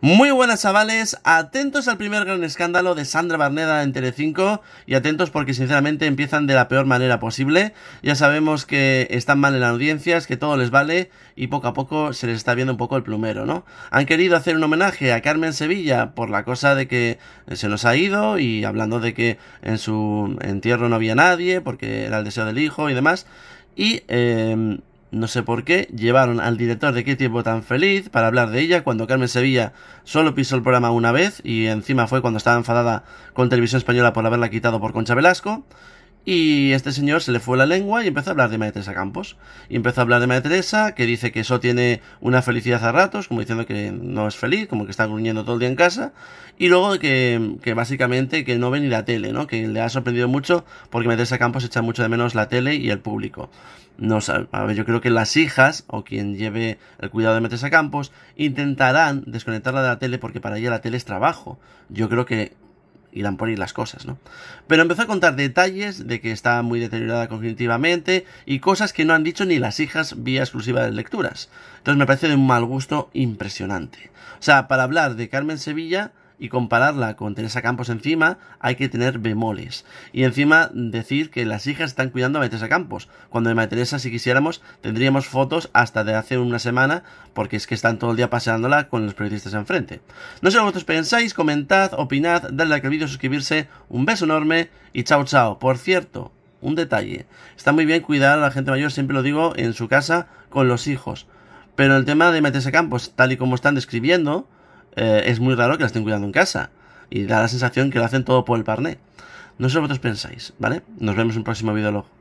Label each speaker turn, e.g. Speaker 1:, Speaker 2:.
Speaker 1: Muy buenas chavales, atentos al primer gran escándalo de Sandra Barneda en Telecinco y atentos porque sinceramente empiezan de la peor manera posible. Ya sabemos que están mal en las audiencias, que todo les vale y poco a poco se les está viendo un poco el plumero, ¿no? Han querido hacer un homenaje a Carmen Sevilla por la cosa de que se nos ha ido y hablando de que en su entierro no había nadie porque era el deseo del hijo y demás. Y eh, no sé por qué llevaron al director de Qué tiempo tan feliz para hablar de ella cuando Carmen Sevilla solo pisó el programa una vez y encima fue cuando estaba enfadada con Televisión Española por haberla quitado por Concha Velasco. Y este señor se le fue la lengua y empezó a hablar de María Teresa Campos. Y empezó a hablar de María Teresa, que dice que eso tiene una felicidad a ratos, como diciendo que no es feliz, como que está gruñendo todo el día en casa. Y luego que, que básicamente que no ve ni la tele, ¿no? Que le ha sorprendido mucho porque María Teresa Campos echa mucho de menos la tele y el público. No a ver, yo creo que las hijas o quien lleve el cuidado de María Teresa Campos intentarán desconectarla de la tele porque para ella la tele es trabajo. Yo creo que irán por ahí las cosas, ¿no? Pero empezó a contar detalles de que estaba muy deteriorada cognitivamente y cosas que no han dicho ni las hijas vía exclusiva de lecturas. Entonces me parece de un mal gusto impresionante. O sea, para hablar de Carmen Sevilla y compararla con Teresa Campos encima, hay que tener bemoles. Y encima decir que las hijas están cuidando a Teresa Campos, cuando de María Teresa, si quisiéramos, tendríamos fotos hasta de hace una semana, porque es que están todo el día paseándola con los periodistas enfrente. No sé lo que vosotros pensáis, comentad, opinad, dadle like al vídeo, suscribirse, un beso enorme y chao chao. Por cierto, un detalle. Está muy bien cuidar a la gente mayor, siempre lo digo, en su casa con los hijos. Pero el tema de meterse campos, tal y como están describiendo, eh, es muy raro que la estén cuidando en casa. Y da la sensación que lo hacen todo por el parné. No sé lo vosotros pensáis, ¿vale? Nos vemos en un próximo video.